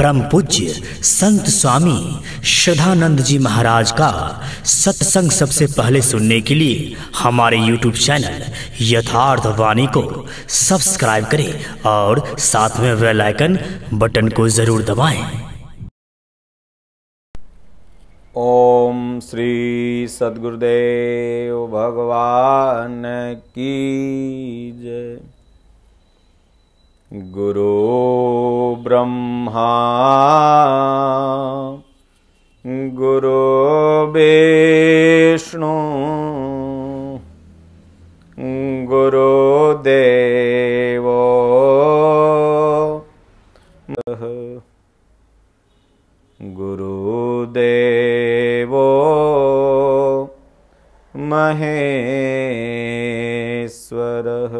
परम पूज्य संत स्वामी श्रद्धानंद जी महाराज का सत्संग सबसे पहले सुनने के लिए हमारे यूट्यूब चैनल यथार्थ वाणी को सब्सक्राइब करें और साथ में बेल आइकन बटन को जरूर दबाएं। ओम श्री सदगुरुदेव भगवान की जय गुरो गुरो ब्रह्मा गुरुब्रह्मा गुरुबिष्णु गुरो गुरुदेवो महेश्वरः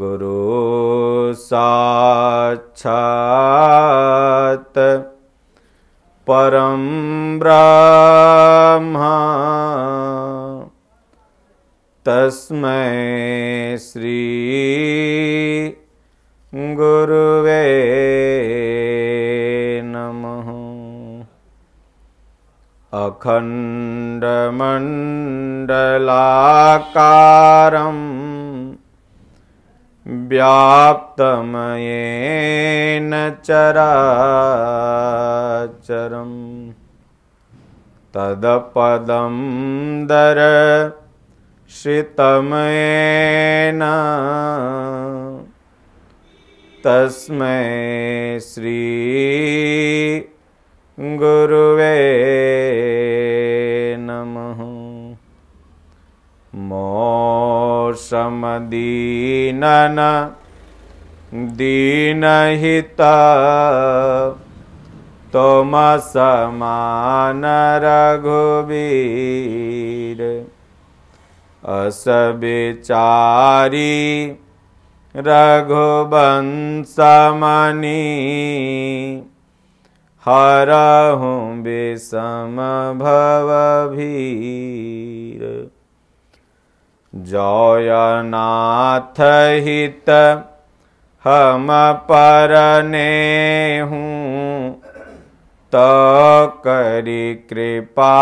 साक्षात् परं ब्रह्मा तस्मै श्री गुरुवे नमः अखण्डमण्डलाकारम् व्याप्तमयेन चराचरम् तदपदं दरशितमेन तस्मै श्री गुरुवे नमः मो दीन हित तुम समान रघुबीर अस विचारी रघुवंशमणि हरहु विषम भवभीर जयनाथ हित हम पर हूँ त करी कृपा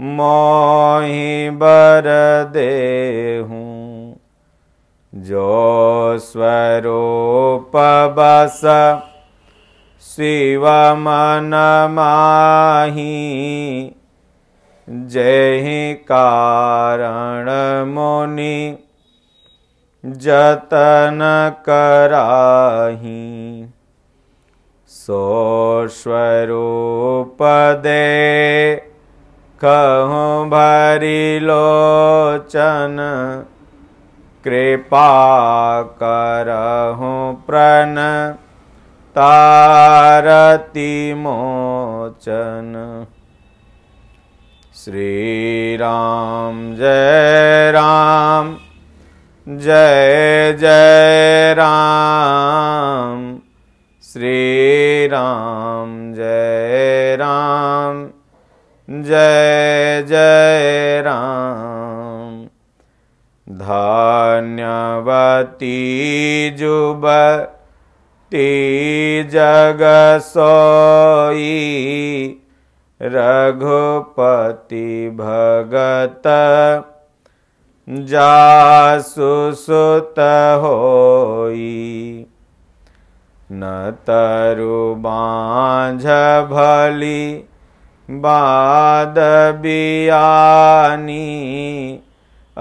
मोही बर देहूँ जो स्वरूप बस शिव मन माही जहि कारणमुनि जतन कराहि सोस्वरूपदे कहु भरि लोचन कृपा करहु प्रण तारति मोचन श्री राम जय राम जय जय राम श्री राम जय राम जय जय राम धान्यवती जुब ती जगसोई रघुपति भगत जासुसुत हो होई न तरु बाँझ भली बाद बियानी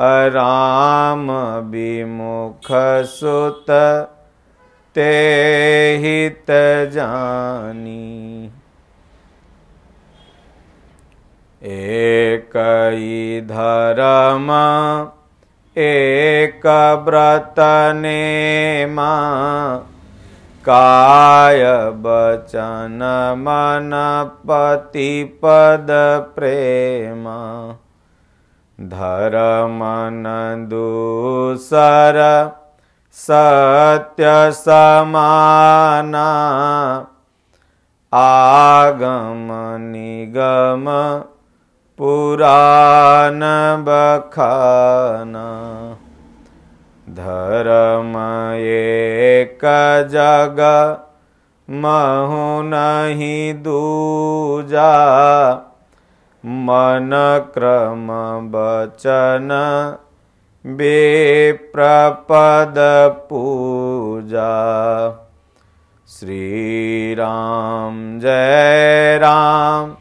आराम विमुख सुत ते हित जानी एकव्रतनेमा काय एक धरम् एकव्रतने धरमन दूसर सत्यसमाना आगम आगमनिगम पुराण बखाना धर्म एक जग महु नहीं दूजा मन क्रम बचन बेप्रपद पूजा श्री राम जय राम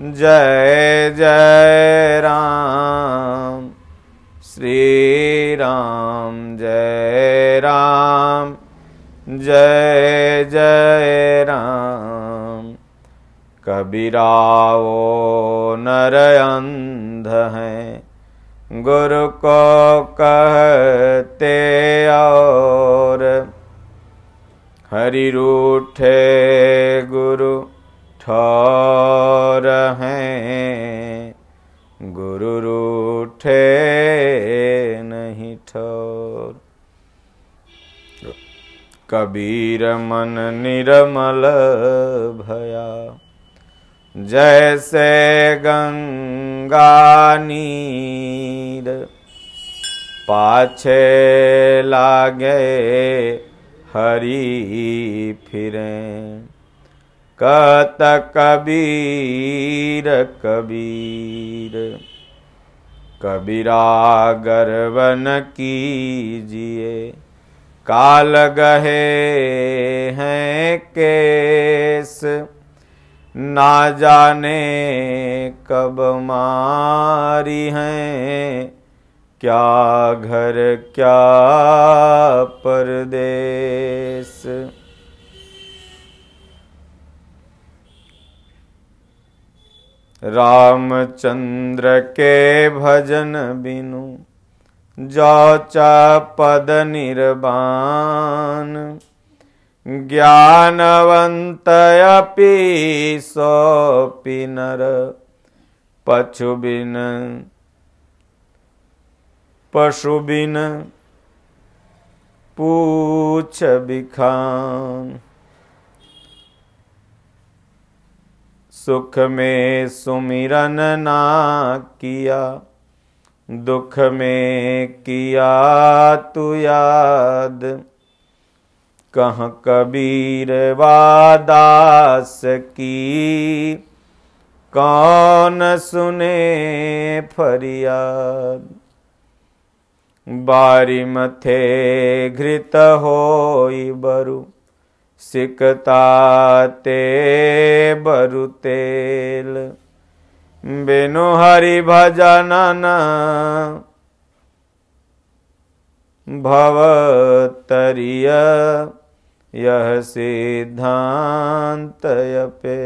जय जय राम श्री राम जय राम जय जय राम कबीरा वो नर अंध हैं गुरु को कहते और हरि रूठे गुरु ठोर हैं गुरु रूठे नहीं ठौर कबीर मन निर्मल भया जैसे गंगा नीर पाछे लागे हरी फिरें कत कबीर कबीर कबीरा गर्वन कीजिए काल गहे हैं केस ना जाने कब मारी हैं क्या घर क्या परदेश रामचंद्र के भजन बिनु जाचा पद निर्वाण ज्ञानवन्तयपि सोऽपि नर पशु बिन पूछ बिखान सुख में सुमिरन ना किया दुख में किया तू याद कह कबीर वादास की कौन सुने फरियाद बारी मथे घृत होई बरु सिकता ते बरु तेल बिनु हरि भजन भवतरिय यह सिद्धांत पे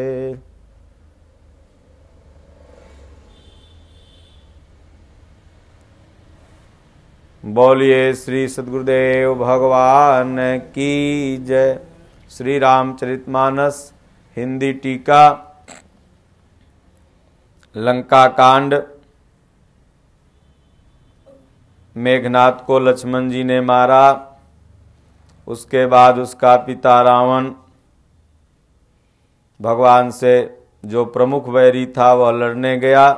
बोलिए श्री सदगुरुदेव भगवान की जय श्री रामचरितमानस हिंदी टीका लंका कांड मेघनाथ को लक्ष्मण जी ने मारा उसके बाद उसका पिता रावण भगवान से जो प्रमुख वैरी था वह लड़ने गया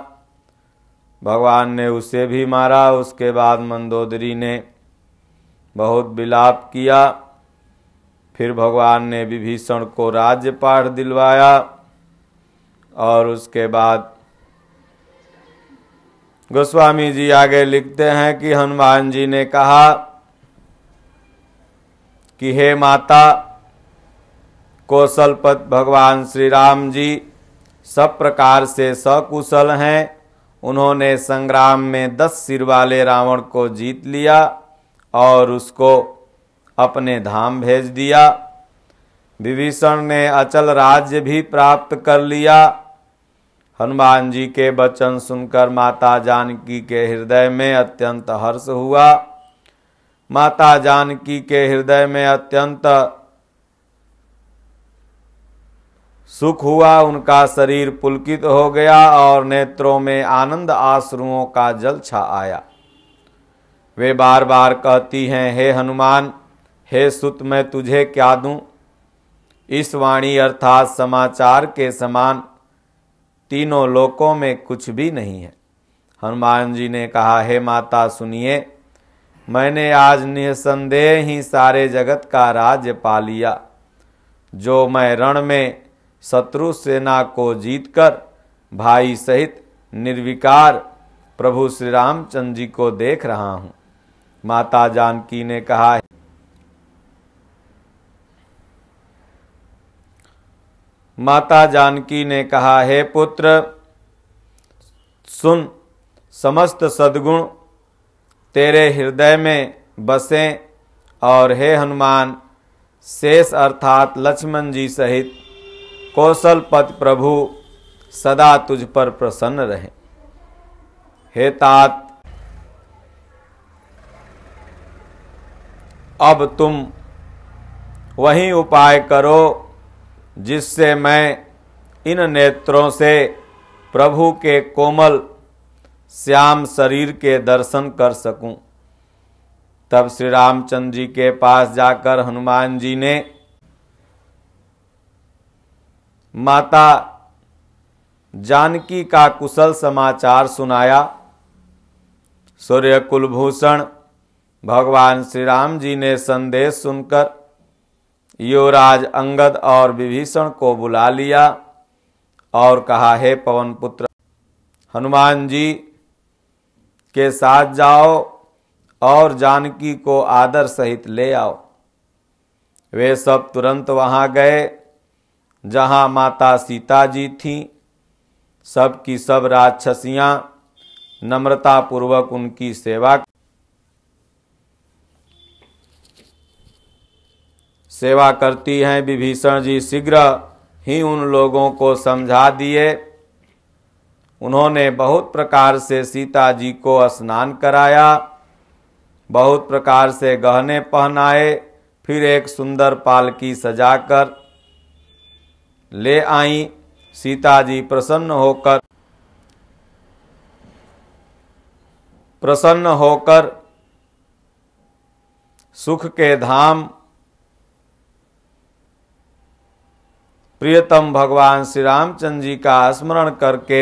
भगवान ने उसे भी मारा उसके बाद मंदोदरी ने बहुत विलाप किया फिर भगवान ने विभीषण को राज्य पाठ दिलवाया और उसके बाद गोस्वामी जी आगे लिखते हैं कि हनुमान जी ने कहा कि हे माता कौशलपत भगवान श्री राम जी सब प्रकार से सकुशल हैं उन्होंने संग्राम में दस सिर वाले रावण को जीत लिया और उसको अपने धाम भेज दिया विभीषण ने अचल राज्य भी प्राप्त कर लिया हनुमान जी के वचन सुनकर माता जानकी के हृदय में अत्यंत हर्ष हुआ माता जानकी के हृदय में अत्यंत सुख हुआ उनका शरीर पुलकित हो गया और नेत्रों में आनंद आश्रुओं का जल छा आया वे बार बार कहती हैं हे हनुमान हे सुत मैं तुझे क्या दूं इस वाणी अर्थात समाचार के समान तीनों लोकों में कुछ भी नहीं है हनुमान जी ने कहा हे माता सुनिए मैंने आज निसंदेह ही सारे जगत का राज्य पा लिया जो मैं रण में शत्रु सेना को जीतकर भाई सहित निर्विकार प्रभु श्री रामचंद्र जी को देख रहा हूँ माता जानकी ने कहा माता जानकी ने कहा हे पुत्र सुन समस्त सद्गुण तेरे हृदय में बसें और हे हनुमान शेष अर्थात लक्ष्मण जी सहित कौशल पद प्रभु सदा तुझ पर प्रसन्न रहे हे तात अब तुम वही उपाय करो जिससे मैं इन नेत्रों से प्रभु के कोमल श्याम शरीर के दर्शन कर सकूं। तब श्री रामचंद्र जी के पास जाकर हनुमान जी ने माता जानकी का कुशल समाचार सुनाया सूर्य कुलभूषण भगवान श्री राम जी ने संदेश सुनकर युवराज अंगद और विभीषण को बुला लिया और कहा हे पवन पुत्र हनुमान जी के साथ जाओ और जानकी को आदर सहित ले आओ वे सब तुरंत वहाँ गए जहाँ माता सीता जी थीं सब सब राक्षसियाँ नम्रतापूर्वक उनकी सेवा सेवा करती हैं विभीषण जी शीघ्र ही उन लोगों को समझा दिए उन्होंने बहुत प्रकार से सीता जी को स्नान कराया बहुत प्रकार से गहने पहनाए फिर एक सुंदर पालकी सजाकर ले आई सीता जी प्रसन्न होकर प्रसन्न होकर सुख के धाम प्रियतम भगवान श्री रामचंद्र जी का स्मरण करके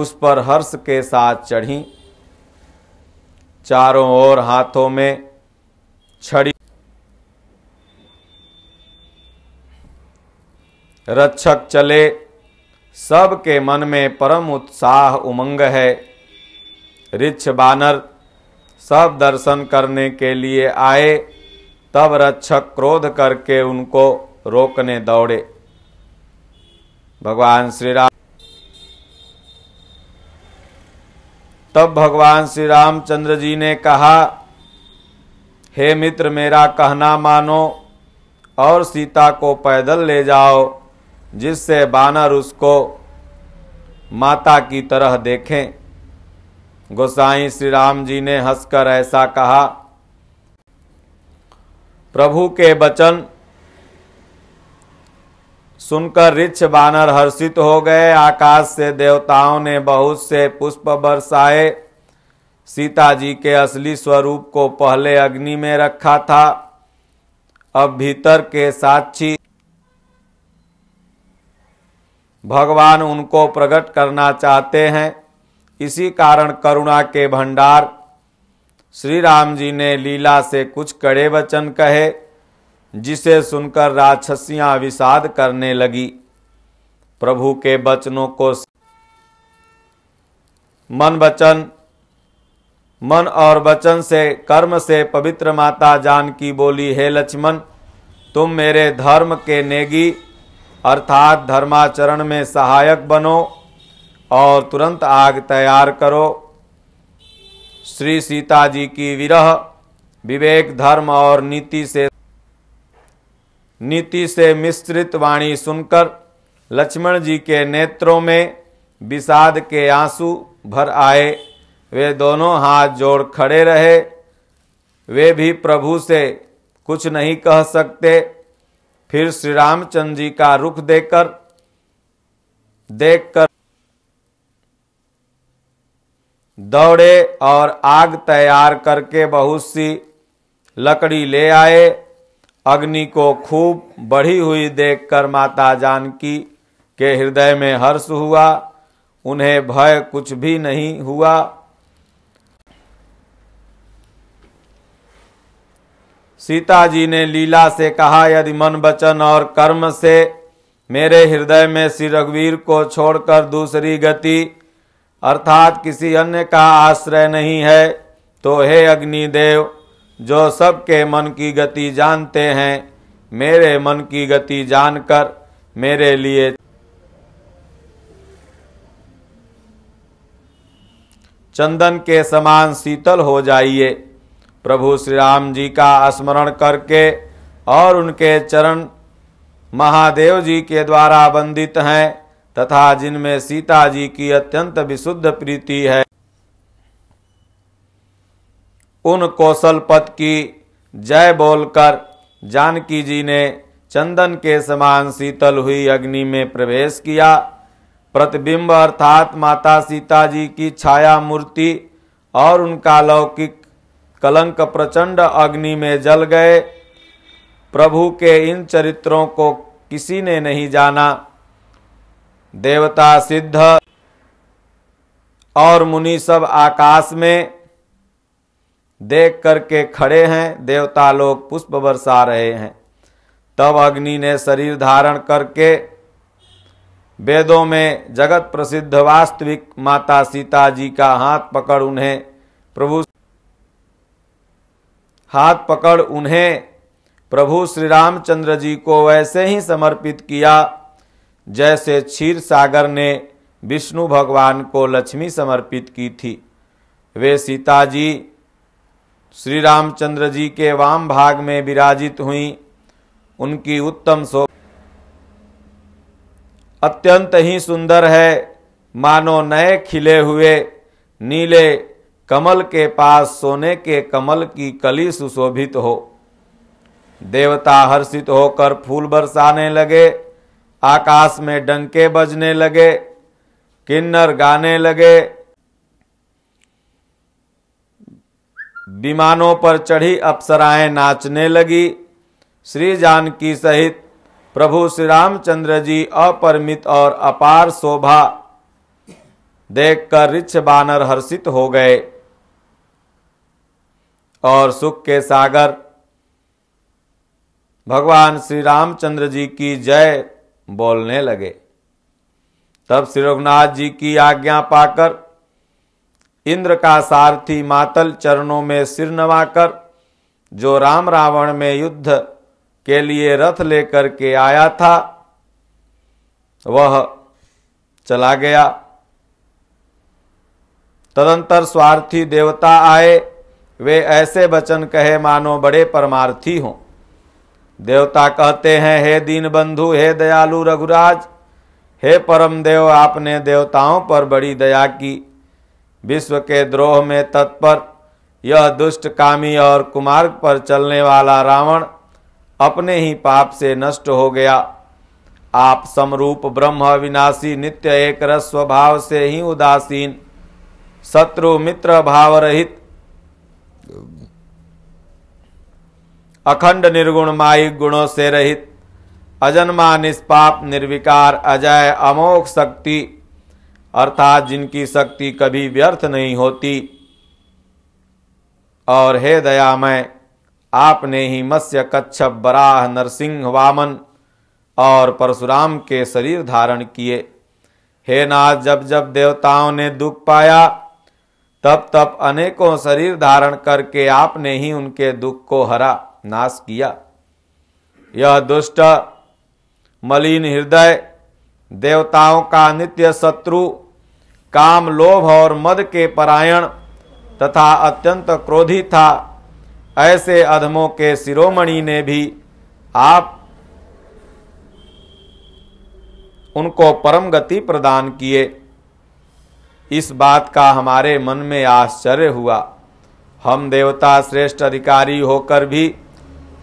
उस पर हर्ष के साथ चढ़ी चारों ओर हाथों में छड़ी रक्षक चले सबके मन में परम उत्साह उमंग है रिच्छ बानर सब दर्शन करने के लिए आए तब रक्षक क्रोध करके उनको रोकने दौड़े भगवान श्री राम तब भगवान श्री रामचंद्र जी ने कहा हे मित्र मेरा कहना मानो और सीता को पैदल ले जाओ जिससे बानर उसको माता की तरह देखें गोसाई श्री राम जी ने हंसकर ऐसा कहा प्रभु के वचन सुनकर रिच्छ बानर हर्षित हो गए आकाश से देवताओं ने बहुत से पुष्प बरसाए सीता जी के असली स्वरूप को पहले अग्नि में रखा था अब भीतर के साक्षी भगवान उनको प्रकट करना चाहते हैं इसी कारण करुणा के भंडार श्री राम जी ने लीला से कुछ कड़े वचन कहे जिसे सुनकर राक्षसियां विषाद करने लगी प्रभु के वचनों को मन वचन मन और वचन से कर्म से पवित्र माता जानकी बोली हे लक्ष्मण तुम मेरे धर्म के नेगी अर्थात धर्माचरण में सहायक बनो और तुरंत आग तैयार करो श्री सीता जी की विरह विवेक धर्म और नीति से नीति से मिश्रित वाणी सुनकर लक्ष्मण जी के नेत्रों में विषाद के आंसू भर आए वे दोनों हाथ जोड़ खड़े रहे वे भी प्रभु से कुछ नहीं कह सकते फिर श्री रामचंद्र जी का रुख देकर देखकर दौड़े और आग तैयार करके बहुत सी लकड़ी ले आए अग्नि को खूब बढ़ी हुई देखकर माता जानकी के हृदय में हर्ष हुआ उन्हें भय कुछ भी नहीं हुआ सीता जी ने लीला से कहा यदि मन वचन और कर्म से मेरे हृदय में श्री रघुवीर को छोड़कर दूसरी गति अर्थात किसी अन्य का आश्रय नहीं है तो हे अग्निदेव जो सबके मन की गति जानते हैं मेरे मन की गति जानकर मेरे लिए चंदन के समान शीतल हो जाइए प्रभु श्री राम जी का स्मरण करके और उनके चरण महादेव जी के द्वारा वंदित हैं तथा जिनमें सीता जी की अत्यंत विशुद्ध प्रीति है उन कौशल पथ की जय बोलकर जानकी जी ने चंदन के समान शीतल हुई अग्नि में प्रवेश किया प्रतिबिंब अर्थात माता सीता जी की छाया मूर्ति और उनका लौकिक कलंक प्रचंड अग्नि में जल गए प्रभु के इन चरित्रों को किसी ने नहीं जाना देवता सिद्ध और मुनि सब आकाश में देख करके खड़े हैं देवता लोग पुष्प बरसा रहे हैं तब अग्नि ने शरीर धारण करके वेदों में जगत प्रसिद्ध वास्तविक माता सीता जी का हाथ पकड़ उन्हें प्रभु हाथ पकड़ उन्हें प्रभु श्री रामचंद्र जी को वैसे ही समर्पित किया जैसे क्षीर सागर ने विष्णु भगवान को लक्ष्मी समर्पित की थी वे सीता जी श्री रामचंद्र जी के वाम भाग में विराजित हुई उनकी उत्तम सो अत्यंत ही सुंदर है मानो नए खिले हुए नीले कमल के पास सोने के कमल की कली सुशोभित हो देवता हर्षित होकर फूल बरसाने लगे आकाश में डंके बजने लगे किन्नर गाने लगे विमानों पर चढ़ी अप्सराएं नाचने लगी श्री जानकी सहित प्रभु श्री रामचंद्र जी अपरिमित और अपार शोभा देखकर रिच्छ बानर हर्षित हो गए और सुख के सागर भगवान श्री रामचंद्र जी की जय बोलने लगे तब श्री रघुनाथ जी की आज्ञा पाकर इंद्र का सारथी मातल चरणों में सिर नवाकर जो राम रावण में युद्ध के लिए रथ लेकर के आया था वह चला गया तदंतर स्वार्थी देवता आए वे ऐसे वचन कहे मानो बड़े परमार्थी हों देवता कहते हैं हे दीन बंधु हे दयालु रघुराज हे परम देव आपने देवताओं पर बड़ी दया की विश्व के द्रोह में तत्पर यह दुष्ट कामी और कुमार्ग पर चलने वाला रावण अपने ही पाप से नष्ट हो गया आप समरूप ब्रह्म विनाशी नित्य एक रस स्वभाव से ही उदासीन शत्रु मित्र भाव रहित अखंड निर्गुण मायिक गुणों से रहित अजन्मा निष्पाप निर्विकार अजय अमोघ शक्ति अर्थात जिनकी शक्ति कभी व्यर्थ नहीं होती और हे दयामय आपने ही मत्स्य कच्छप बराह नरसिंह वामन और परशुराम के शरीर धारण किए हे नाथ जब जब देवताओं ने दुख पाया तब तब अनेकों शरीर धारण करके आपने ही उनके दुख को हरा नाश किया यह दुष्ट मलिन हृदय देवताओं का नित्य शत्रु काम लोभ और मद के परायण तथा अत्यंत क्रोधी था ऐसे अधमों के शिरोमणि ने भी आप उनको परम गति प्रदान किए इस बात का हमारे मन में आश्चर्य हुआ हम देवता श्रेष्ठ अधिकारी होकर भी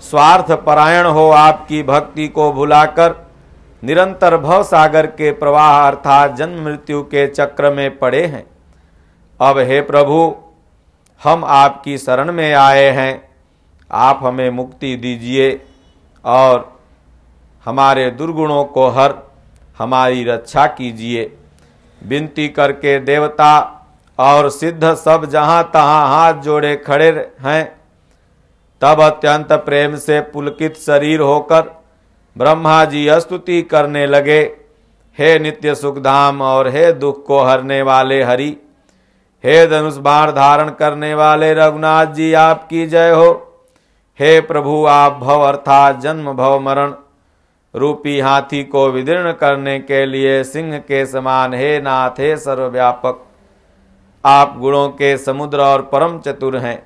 स्वार्थ परायण हो आपकी भक्ति को भुलाकर निरंतर भव सागर के प्रवाह अर्थात जन्म मृत्यु के चक्र में पड़े हैं अब हे प्रभु हम आपकी शरण में आए हैं आप हमें मुक्ति दीजिए और हमारे दुर्गुणों को हर हमारी रक्षा कीजिए विनती करके देवता और सिद्ध सब जहाँ तहाँ हाथ जोड़े खड़े हैं तब अत्यंत प्रेम से पुलकित शरीर होकर ब्रह्मा जी स्तुति करने लगे हे नित्य सुखधाम और हे दुख को हरने वाले हरि हे धनुष बाण धारण करने वाले रघुनाथ जी आपकी जय हो हे प्रभु आप भव अर्थात जन्म भव मरण रूपी हाथी को विदीर्ण करने के लिए सिंह के समान हे नाथ हे सर्वव्यापक आप गुणों के समुद्र और परम चतुर हैं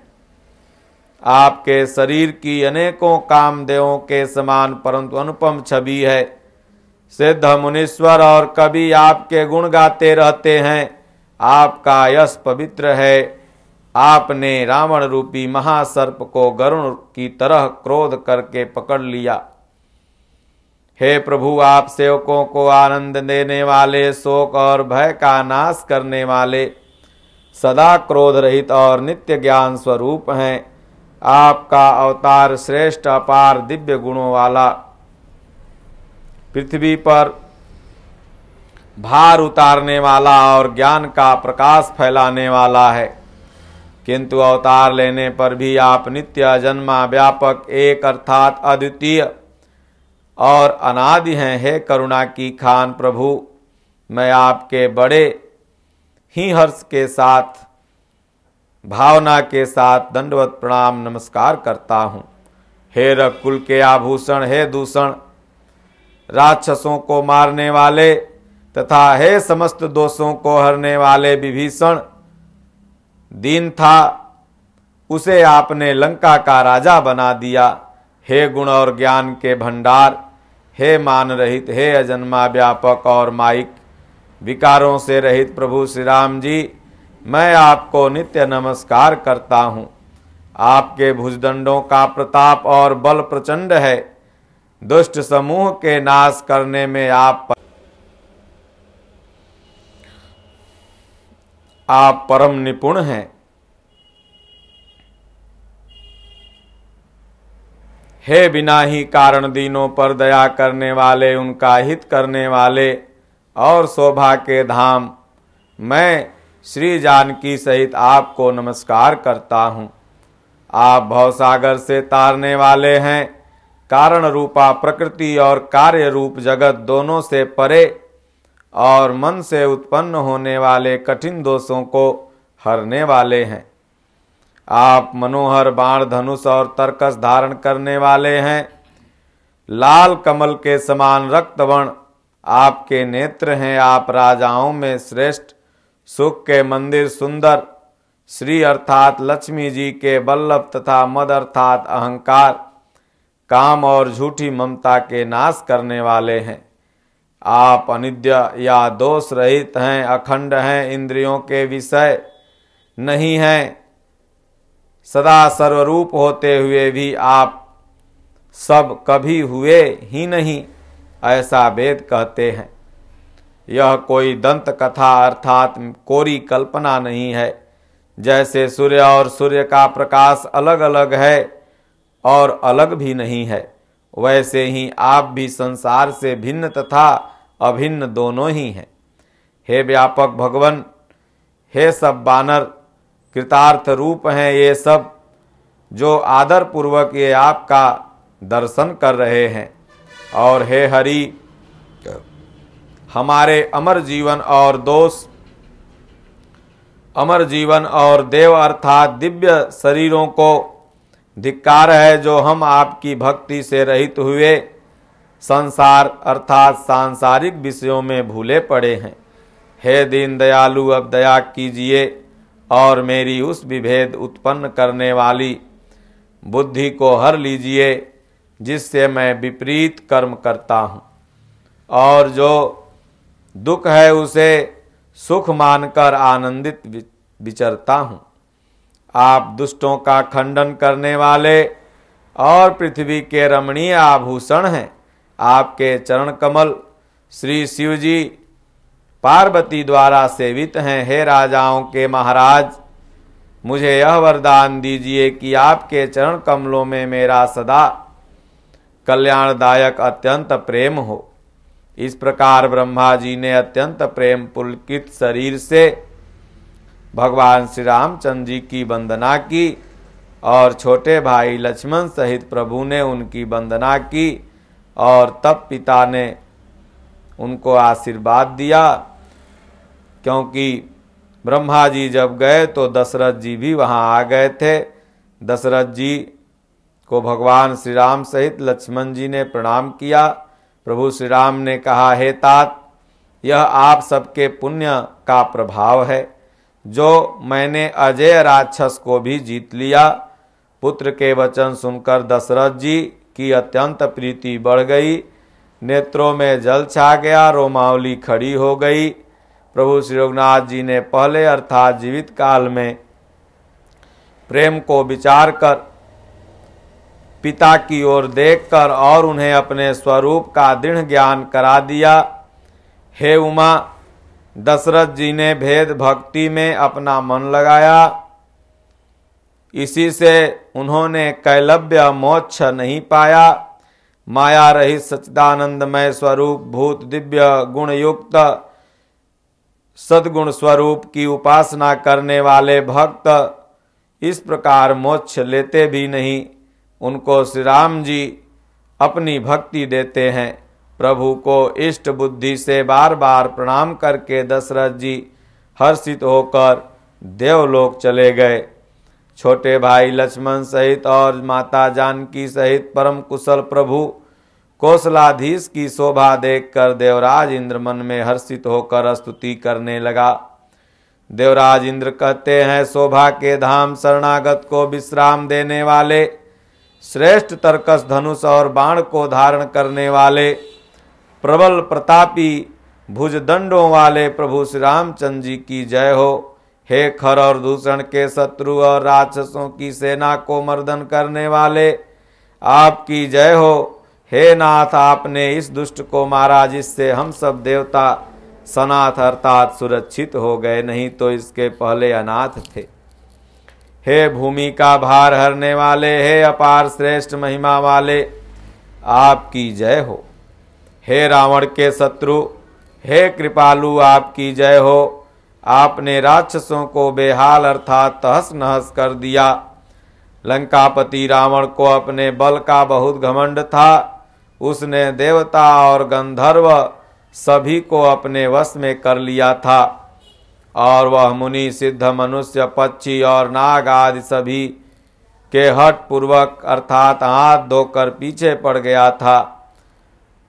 आपके शरीर की अनेकों कामदेवों के समान परंतु अनुपम छवि है सिद्ध मुनीश्वर और कवि आपके गुण गाते रहते हैं आपका यश पवित्र है आपने रावण रूपी महासर्प को गरुण की तरह क्रोध करके पकड़ लिया हे प्रभु आप सेवकों को आनंद देने वाले शोक और भय का नाश करने वाले सदा क्रोध रहित और नित्य ज्ञान स्वरूप हैं आपका अवतार श्रेष्ठ अपार दिव्य गुणों वाला पृथ्वी पर भार उतारने वाला और ज्ञान का प्रकाश फैलाने वाला है किंतु अवतार लेने पर भी आप नित्य जन्मा व्यापक एक अर्थात अद्वितीय और अनादि हैं हे करुणा की खान प्रभु मैं आपके बड़े ही हर्ष के साथ भावना के साथ दंडवत प्रणाम नमस्कार करता हूँ हे रकुल के आभूषण हे दूषण राक्षसों को मारने वाले तथा हे समस्त दोषों को हरने वाले विभीषण दीन था उसे आपने लंका का राजा बना दिया हे गुण और ज्ञान के भंडार हे मान रहित हे अजन्मा व्यापक और माइक विकारों से रहित प्रभु श्री राम जी मैं आपको नित्य नमस्कार करता हूँ आपके भुजदंडों का प्रताप और बल प्रचंड है दुष्ट समूह के नाश करने में आप पर... आप परम निपुण हैं हे बिना ही कारण दीनों पर दया करने वाले उनका हित करने वाले और शोभा के धाम मैं श्री जानकी सहित आपको नमस्कार करता हूँ आप भवसागर से तारने वाले हैं कारण रूपा प्रकृति और कार्य रूप जगत दोनों से परे और मन से उत्पन्न होने वाले कठिन दोषों को हरने वाले हैं आप मनोहर बाण धनुष और तर्कस धारण करने वाले हैं लाल कमल के समान रक्तवर्ण आपके नेत्र हैं आप राजाओं में श्रेष्ठ सुख के मंदिर सुंदर श्री अर्थात लक्ष्मी जी के बल्लभ तथा मद अर्थात अहंकार काम और झूठी ममता के नाश करने वाले हैं आप अनिद्य या दोष रहित हैं अखंड हैं इंद्रियों के विषय नहीं हैं सदा सर्वरूप होते हुए भी आप सब कभी हुए ही नहीं ऐसा वेद कहते हैं यह कोई दंत कथा अर्थात कोरी कल्पना नहीं है जैसे सूर्य और सूर्य का प्रकाश अलग अलग है और अलग भी नहीं है वैसे ही आप भी संसार से भिन्न तथा अभिन्न दोनों ही हैं हे व्यापक भगवान हे सब बानर कृतार्थ रूप हैं ये सब जो आदर पूर्वक ये आपका दर्शन कर रहे हैं और हे हरि हमारे अमर जीवन और दोष अमर जीवन और देव अर्थात दिव्य शरीरों को धिक्कार है जो हम आपकी भक्ति से रहित हुए संसार अर्थात सांसारिक विषयों में भूले पड़े हैं हे दीन दयालु अब दया कीजिए और मेरी उस विभेद उत्पन्न करने वाली बुद्धि को हर लीजिए जिससे मैं विपरीत कर्म करता हूँ और जो दुख है उसे सुख मानकर आनंदित विचरता हूँ आप दुष्टों का खंडन करने वाले और पृथ्वी के रमणीय आभूषण हैं आपके चरण कमल श्री शिव जी पार्वती द्वारा सेवित हैं हे राजाओं के महाराज मुझे यह वरदान दीजिए कि आपके चरण कमलों में मेरा सदा कल्याणदायक अत्यंत प्रेम हो इस प्रकार ब्रह्मा जी ने अत्यंत प्रेम पुलकित शरीर से भगवान श्री रामचंद्र जी की वंदना की और छोटे भाई लक्ष्मण सहित प्रभु ने उनकी वंदना की और तब पिता ने उनको आशीर्वाद दिया क्योंकि ब्रह्मा जी जब गए तो दशरथ जी भी वहाँ आ गए थे दशरथ जी को भगवान श्री राम सहित लक्ष्मण जी ने प्रणाम किया प्रभु श्री राम ने कहा हे तात यह आप सबके पुण्य का प्रभाव है जो मैंने अजय राक्षस को भी जीत लिया पुत्र के वचन सुनकर दशरथ जी की अत्यंत प्रीति बढ़ गई नेत्रों में जल छा गया रोमावली खड़ी हो गई प्रभु श्री रघुनाथ जी ने पहले अर्थात जीवित काल में प्रेम को विचार कर पिता की ओर देखकर और उन्हें अपने स्वरूप का दृढ़ ज्ञान करा दिया हे उमा दशरथ जी ने भेद भक्ति में अपना मन लगाया इसी से उन्होंने कैलव्य मोक्ष नहीं पाया माया रहित सच्चिदानंदमय स्वरूप भूत दिव्य गुणयुक्त सद्गुण स्वरूप की उपासना करने वाले भक्त इस प्रकार मोक्ष लेते भी नहीं उनको श्री राम जी अपनी भक्ति देते हैं प्रभु को इष्ट बुद्धि से बार बार प्रणाम करके दशरथ जी हर्षित होकर देवलोक चले गए छोटे भाई लक्ष्मण सहित और माता जानकी सहित परम कुशल प्रभु कौशलाधीश की शोभा देखकर देवराज इंद्र मन में हर्षित होकर स्तुति करने लगा देवराज इंद्र कहते हैं शोभा के धाम शरणागत को विश्राम देने वाले श्रेष्ठ तर्कस धनुष और बाण को धारण करने वाले प्रबल प्रतापी भुजदंडों वाले प्रभु श्री रामचंद्र जी की जय हो हे खर और दूषण के शत्रु और राक्षसों की सेना को मर्दन करने वाले आपकी जय हो हे नाथ आपने इस दुष्ट को मारा जिससे हम सब देवता सनाथ अर्थात सुरक्षित हो गए नहीं तो इसके पहले अनाथ थे हे भूमि का भार हरने वाले हे अपार श्रेष्ठ महिमा वाले आपकी जय हो हे रावण के शत्रु हे कृपालु आपकी जय हो आपने राक्षसों को बेहाल अर्थात तहस नहस कर दिया लंकापति रावण को अपने बल का बहुत घमंड था उसने देवता और गंधर्व सभी को अपने वश में कर लिया था और वह मुनि सिद्ध मनुष्य पक्षी और नाग आदि सभी के हट पूर्वक अर्थात हाथ धोकर पीछे पड़ गया था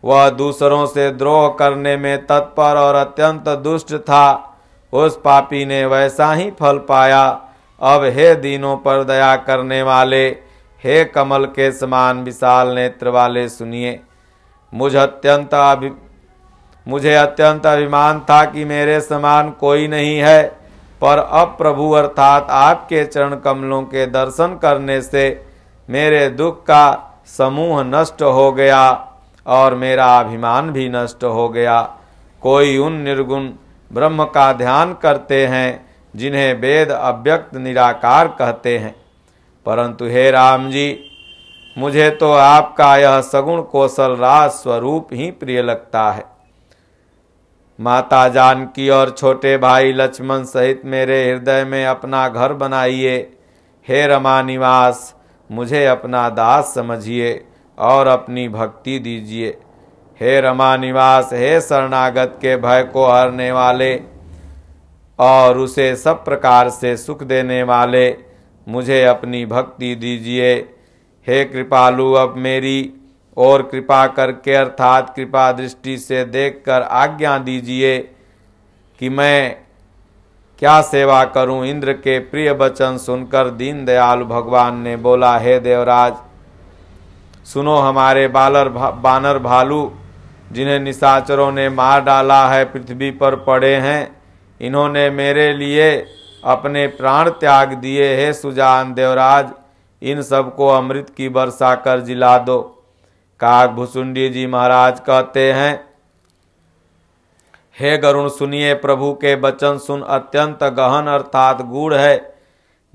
वह दूसरों से द्रोह करने में तत्पर और अत्यंत दुष्ट था उस पापी ने वैसा ही फल पाया अब हे दीनों पर दया करने वाले हे कमल के समान विशाल नेत्र वाले सुनिए मुझ अत्यंत मुझे अत्यंत अभिमान था कि मेरे समान कोई नहीं है पर अब प्रभु अर्थात आपके चरण कमलों के दर्शन करने से मेरे दुख का समूह नष्ट हो गया और मेरा अभिमान भी नष्ट हो गया कोई उन निर्गुण ब्रह्म का ध्यान करते हैं जिन्हें वेद अव्यक्त निराकार कहते हैं परंतु हे राम जी मुझे तो आपका यह सगुण कौशल राज स्वरूप ही प्रिय लगता है माता जानकी और छोटे भाई लक्ष्मण सहित मेरे हृदय में अपना घर बनाइए हे रमा निवास मुझे अपना दास समझिए और अपनी भक्ति दीजिए हे रमा निवास हे शरणागत के भय को हरने वाले और उसे सब प्रकार से सुख देने वाले मुझे अपनी भक्ति दीजिए हे कृपालु अब मेरी और कृपा करके अर्थात कृपा दृष्टि से देखकर आज्ञा दीजिए कि मैं क्या सेवा करूं इंद्र के प्रिय वचन सुनकर दीनदयाल भगवान ने बोला हे देवराज सुनो हमारे बालर भा, बानर भालू जिन्हें निशाचरों ने मार डाला है पृथ्वी पर पड़े हैं इन्होंने मेरे लिए अपने प्राण त्याग दिए हे सुजान देवराज इन सबको अमृत की वर्षा कर जिला दो काकभुसुंडी जी महाराज कहते हैं हे गरुण सुनिए प्रभु के वचन सुन अत्यंत गहन अर्थात गूढ़ है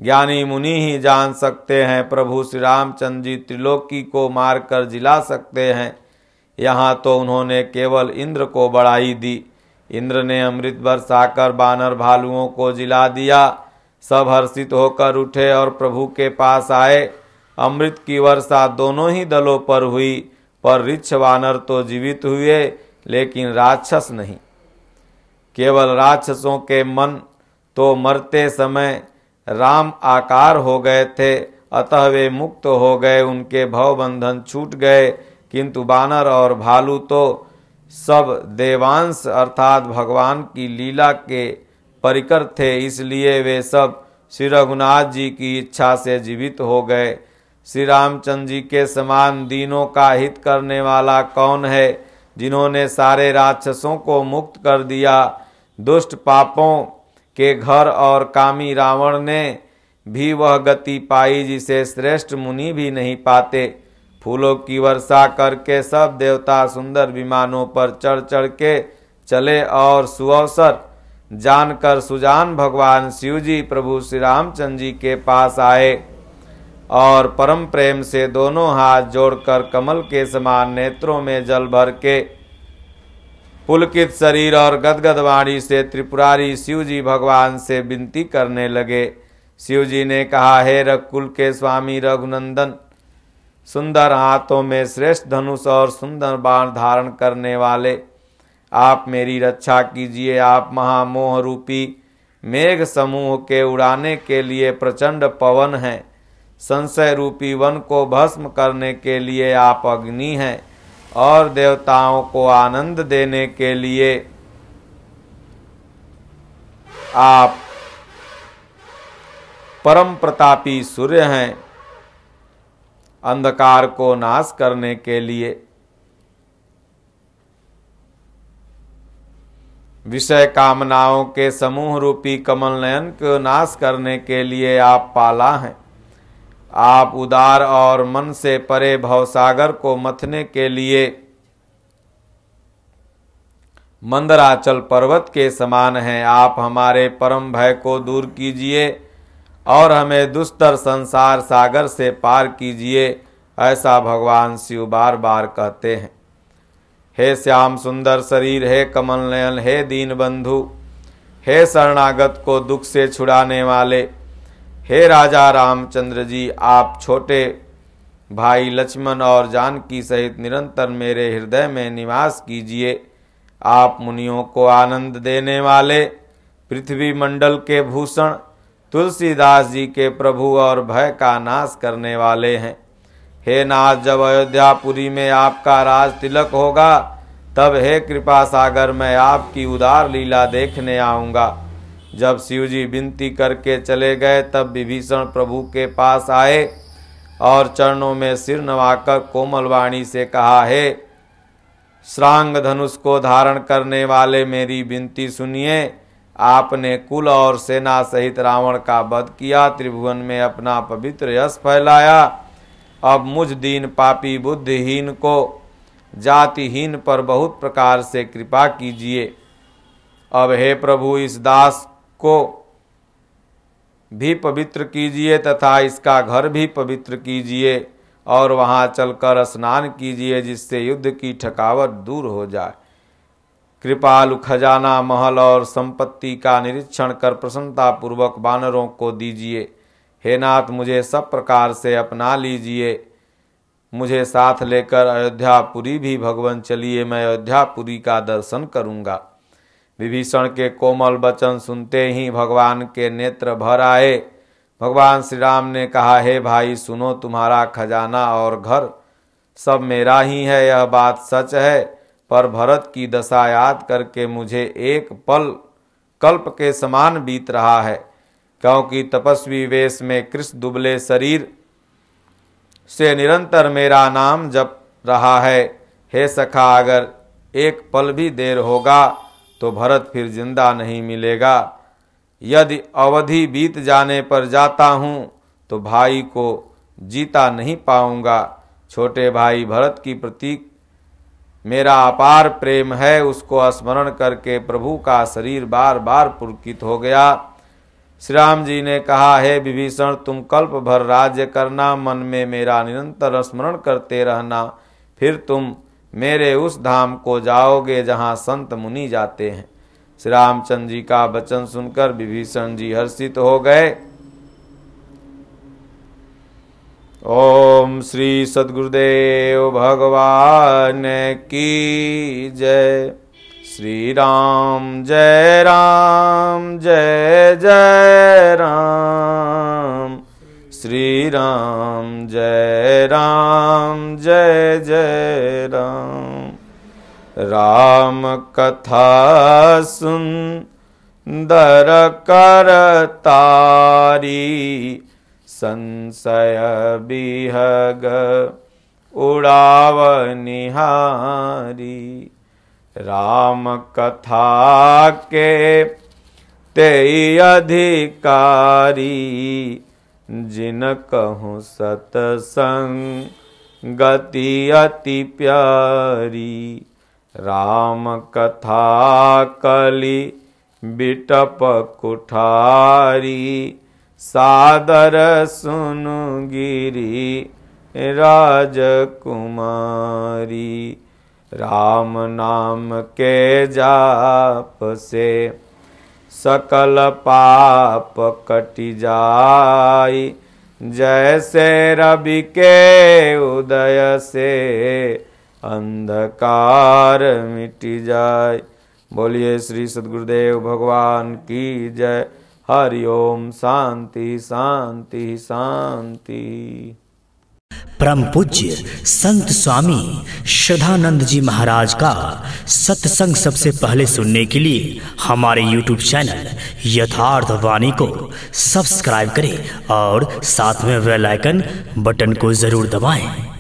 ज्ञानी मुनि ही जान सकते हैं प्रभु श्री रामचंद्र जी त्रिलोकी को मारकर जिला सकते हैं यहाँ तो उन्होंने केवल इंद्र को बढ़ाई दी इंद्र ने अमृत बरसाकर बानर भालुओं को जिला दिया सब हर्षित होकर उठे और प्रभु के पास आए अमृत की वर्षा दोनों ही दलों पर हुई पर रिच्छ वानर तो जीवित हुए लेकिन राक्षस नहीं केवल राक्षसों के मन तो मरते समय राम आकार हो गए थे अतः वे मुक्त हो गए उनके भवबंधन छूट गए किंतु बानर और भालू तो सब देवांश अर्थात भगवान की लीला के परिकर थे इसलिए वे सब श्री रघुनाथ जी की इच्छा से जीवित हो गए श्री रामचंद्र जी के समान दीनों का हित करने वाला कौन है जिन्होंने सारे राक्षसों को मुक्त कर दिया दुष्ट पापों के घर और कामी रावण ने भी वह गति पाई जिसे श्रेष्ठ मुनि भी नहीं पाते फूलों की वर्षा करके सब देवता सुंदर विमानों पर चढ़ चढ़ के चले और सुअवसर जानकर सुजान भगवान शिव जी प्रभु श्री रामचंद्र जी के पास आए और परम प्रेम से दोनों हाथ जोड़कर कमल के समान नेत्रों में जल भर के पुलकित शरीर और गदगद वाणी से त्रिपुरारी शिवजी भगवान से विनती करने लगे शिवजी ने कहा हे रघुकुल के स्वामी रघुनंदन सुंदर हाथों में श्रेष्ठ धनुष और सुंदर बाण धारण करने वाले आप मेरी रक्षा कीजिए आप महामोह रूपी मेघ समूह के उड़ाने के लिए प्रचंड पवन हैं संशय रूपी वन को भस्म करने के लिए आप अग्नि हैं और देवताओं को आनंद देने के लिए आप परम प्रतापी सूर्य हैं अंधकार को नाश करने के लिए विषय कामनाओं के समूह रूपी कमल नयन को नाश करने के लिए आप पाला हैं आप उदार और मन से परे भव सागर को मथने के लिए मंदराचल पर्वत के समान हैं आप हमारे परम भय को दूर कीजिए और हमें दुस्तर संसार सागर से पार कीजिए ऐसा भगवान शिव बार बार कहते हैं हे श्याम सुंदर शरीर हे कमल नयन हे दीन बंधु हे शरणागत को दुख से छुड़ाने वाले हे राजा रामचंद्र जी आप छोटे भाई लक्ष्मण और जानकी सहित निरंतर मेरे हृदय में निवास कीजिए आप मुनियों को आनंद देने वाले पृथ्वी मंडल के भूषण तुलसीदास जी के प्रभु और भय का नाश करने वाले हैं हे नाथ जब अयोध्यापुरी में आपका राज तिलक होगा तब हे कृपा सागर मैं आपकी उदार लीला देखने आऊँगा जब शिव जी विनती करके चले गए तब विभीषण प्रभु के पास आए और चरणों में सिर नवाकर कोमल वाणी से कहा है श्रांग धनुष को धारण करने वाले मेरी विनती सुनिए आपने कुल और सेना सहित रावण का वध किया त्रिभुवन में अपना पवित्र यश फैलाया अब मुझ दीन पापी बुद्धिहीन को जातिहीन पर बहुत प्रकार से कृपा कीजिए अब हे प्रभु इस दास को भी पवित्र कीजिए तथा इसका घर भी पवित्र कीजिए और वहाँ चलकर स्नान कीजिए जिससे युद्ध की थकावट दूर हो जाए कृपालु खजाना महल और संपत्ति का निरीक्षण कर प्रसन्नतापूर्वक बानरों को दीजिए हे नाथ मुझे सब प्रकार से अपना लीजिए मुझे साथ लेकर अयोध्यापुरी भी भगवान चलिए मैं अयोध्यापुरी का दर्शन करूँगा विभीषण के कोमल वचन सुनते ही भगवान के नेत्र भर आए भगवान श्री राम ने कहा हे भाई सुनो तुम्हारा खजाना और घर सब मेरा ही है यह बात सच है पर भरत की दशा याद करके मुझे एक पल कल्प के समान बीत रहा है क्योंकि तपस्वी वेश में कृष्ण दुबले शरीर से निरंतर मेरा नाम जप रहा है हे सखा अगर एक पल भी देर होगा तो भरत फिर जिंदा नहीं मिलेगा यदि अवधि बीत जाने पर जाता हूँ तो भाई को जीता नहीं पाऊंगा छोटे भाई भरत की प्रतीक मेरा अपार प्रेम है उसको स्मरण करके प्रभु का शरीर बार बार पुरकित हो गया श्री राम जी ने कहा हे विभीषण तुम कल्प भर राज्य करना मन में मेरा निरंतर स्मरण करते रहना फिर तुम मेरे उस धाम को जाओगे जहाँ संत मुनि जाते हैं श्री रामचंद्र जी का वचन सुनकर विभीषण जी हर्षित हो गए ओम श्री सदगुरुदेव भगवान की जय श्री राम जय राम जय जय राम श्री राम जय राम जय जय राम राम कथा सुन दर कर तारी संशय बिहग उड़ाव निहारी राम कथा के ते अधिकारी जिन कहूँ सतसंग गति अति प्यारी राम कथा कली बिटप कुठारी सादर सुन गिरी राजकुमारी राम नाम के जाप से सकल पाप कटि जाय जैसे रवि के उदय से अंधकार मिट जाय बोलिए श्री सदगुरुदेव भगवान की जय हरिओम शांति शांति शांति परम पूज्य संत स्वामी श्रद्धानंद जी महाराज का सत्संग सबसे पहले सुनने के लिए हमारे YouTube चैनल यथार्थ वाणी को सब्सक्राइब करें और साथ में वेल आइकन बटन को जरूर दबाएं।